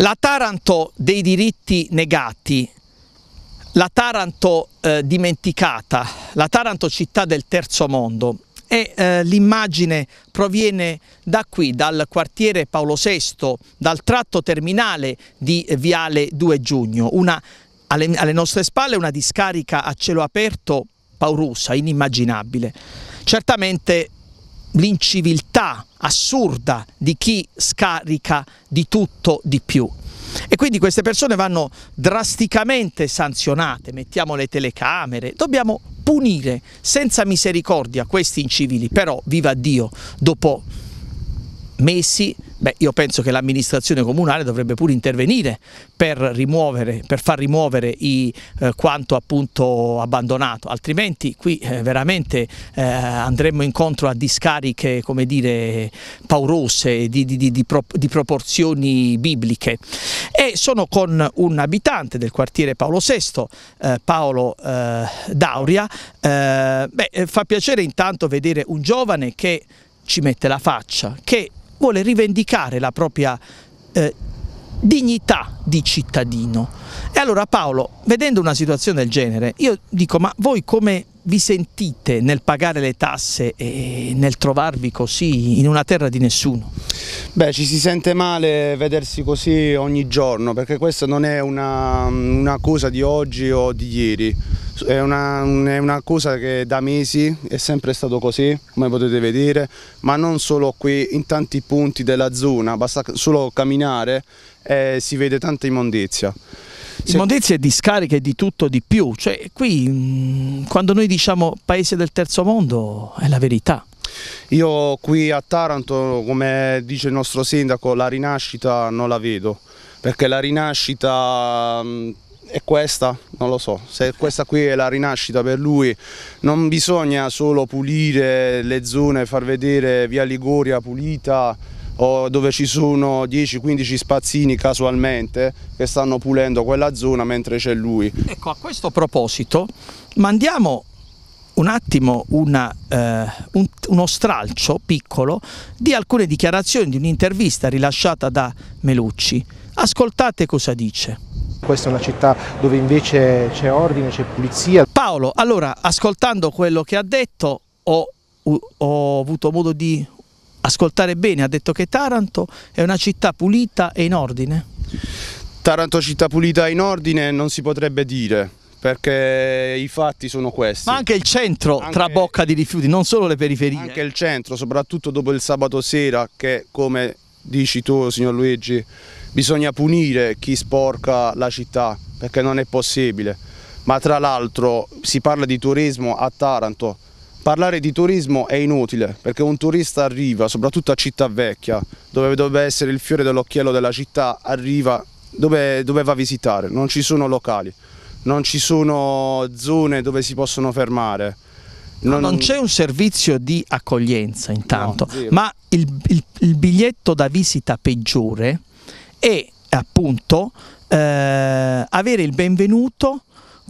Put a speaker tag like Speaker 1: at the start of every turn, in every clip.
Speaker 1: La Taranto dei diritti negati, la Taranto eh, dimenticata, la Taranto città del terzo mondo e eh, l'immagine proviene da qui, dal quartiere Paolo VI, dal tratto terminale di Viale 2 Giugno, una, alle, alle nostre spalle una discarica a cielo aperto paurosa, inimmaginabile. Certamente l'inciviltà assurda di chi scarica di tutto di più. E quindi queste persone vanno drasticamente sanzionate, mettiamo le telecamere, dobbiamo punire senza misericordia questi incivili, però viva Dio, dopo mesi, beh, io penso che l'amministrazione comunale dovrebbe pure intervenire per, rimuovere, per far rimuovere i, eh, quanto appunto abbandonato, altrimenti qui eh, veramente eh, andremmo incontro a discariche come dire, paurose di, di, di, pro, di, proporzioni bibliche. E sono con un abitante del quartiere Paolo VI, eh, Paolo eh, Dauria, eh, beh, fa piacere intanto vedere un giovane che ci mette la faccia, che vuole rivendicare la propria eh, dignità di cittadino. E allora Paolo, vedendo una situazione del genere, io dico ma voi come vi sentite nel pagare le tasse e nel trovarvi così in una terra di nessuno?
Speaker 2: Beh, ci si sente male vedersi così ogni giorno perché questa non è una, una cosa di oggi o di ieri è una, è una, cosa che da mesi è sempre stato così, come potete vedere, ma non solo qui, in tanti punti della zona, basta solo camminare e eh, si vede tanta immondizia. Se... Immondizia e discariche di tutto di più, cioè
Speaker 1: qui mm, quando noi diciamo paese del terzo mondo è la verità.
Speaker 2: Io qui a Taranto, come dice il nostro sindaco, la rinascita non la vedo, perché la rinascita mm, è questa, non lo so, se questa qui è la rinascita per lui, non bisogna solo pulire le zone, far vedere via Liguria pulita o dove ci sono 10-15 spazzini casualmente che stanno pulendo quella zona mentre c'è lui. Ecco,
Speaker 1: a questo proposito mandiamo un attimo una, eh, un, uno stralcio piccolo di alcune dichiarazioni di un'intervista rilasciata da Melucci Ascoltate cosa dice. Questa è una città dove invece c'è ordine, c'è pulizia. Paolo, allora, ascoltando quello che ha detto, ho, ho avuto modo di ascoltare bene, ha detto che Taranto è una città pulita e in ordine?
Speaker 2: Taranto città pulita e in ordine non si potrebbe dire, perché i fatti sono questi. Ma anche il centro anche, trabocca di rifiuti, non solo le periferie. Anche il centro, soprattutto dopo il sabato sera che come dici tu signor Luigi, bisogna punire chi sporca la città perché non è possibile, ma tra l'altro si parla di turismo a Taranto, parlare di turismo è inutile perché un turista arriva, soprattutto a Città Vecchia, dove doveva essere il fiore dell'occhiello della città, arriva dove, dove va a visitare, non ci sono locali, non ci sono zone dove si possono fermare. Non, non c'è un servizio di accoglienza intanto, no, ma
Speaker 1: il, il, il biglietto da visita peggiore è appunto eh, avere il benvenuto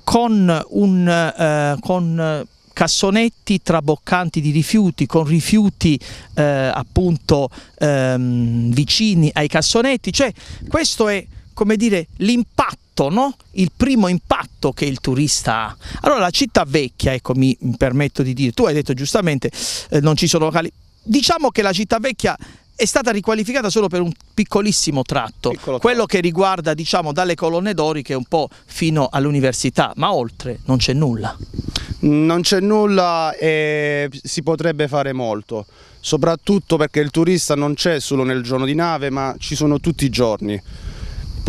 Speaker 1: con, un, eh, con cassonetti traboccanti di rifiuti, con rifiuti eh, appunto ehm, vicini ai cassonetti, cioè questo è come dire l'impatto, no? il primo impatto che il turista ha. Allora la città vecchia, ecco mi permetto di dire, tu hai detto giustamente eh, non ci sono locali, diciamo che la città vecchia è stata riqualificata solo per un piccolissimo tratto, Piccolo quello che riguarda diciamo dalle colonne doriche un po' fino all'università, ma oltre non c'è nulla.
Speaker 2: Non c'è nulla e si potrebbe fare molto, soprattutto perché il turista non c'è solo nel giorno di nave ma ci sono tutti i giorni.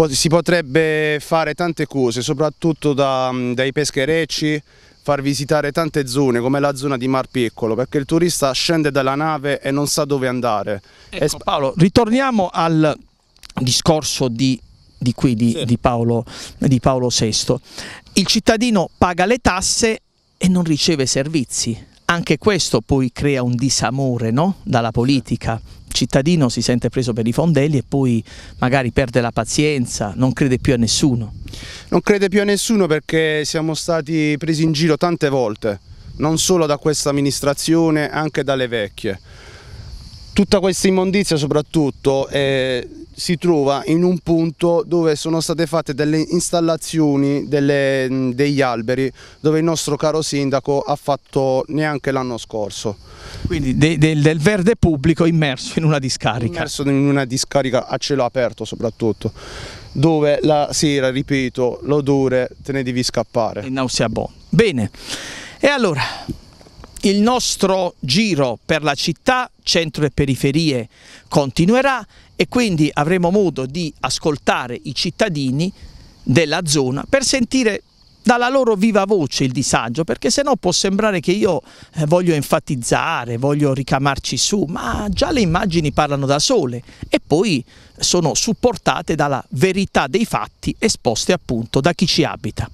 Speaker 2: Si potrebbe fare tante cose, soprattutto da, dai pescherecci, far visitare tante zone come la zona di Mar Piccolo perché il turista scende dalla nave e non sa dove andare. Ecco, Paolo,
Speaker 1: ritorniamo al discorso di, di qui di, sì. di, Paolo, di Paolo VI. Il cittadino paga le tasse e non riceve servizi. Anche questo poi crea un disamore no? dalla politica, cittadino si sente preso per i fondelli e poi magari perde la pazienza, non crede più a nessuno.
Speaker 2: Non crede più a nessuno perché siamo stati presi in giro tante volte, non solo da questa amministrazione, anche dalle vecchie. Tutta questa immondizia soprattutto è eh, si trova in un punto dove sono state fatte delle installazioni delle, degli alberi dove il nostro caro sindaco ha fatto neanche l'anno scorso. Quindi de, de, del verde pubblico immerso in una discarica? Immerso in una discarica a cielo aperto soprattutto dove la sera, ripeto, l'odore te ne devi scappare. È nauseabondo. Bene, e allora
Speaker 1: il nostro giro per la città, centro e periferie continuerà e quindi avremo modo di ascoltare i cittadini della zona per sentire dalla loro viva voce il disagio, perché se no può sembrare che io eh, voglio enfatizzare, voglio ricamarci su, ma già le immagini parlano da sole e poi sono supportate dalla verità dei fatti esposte appunto da chi ci abita.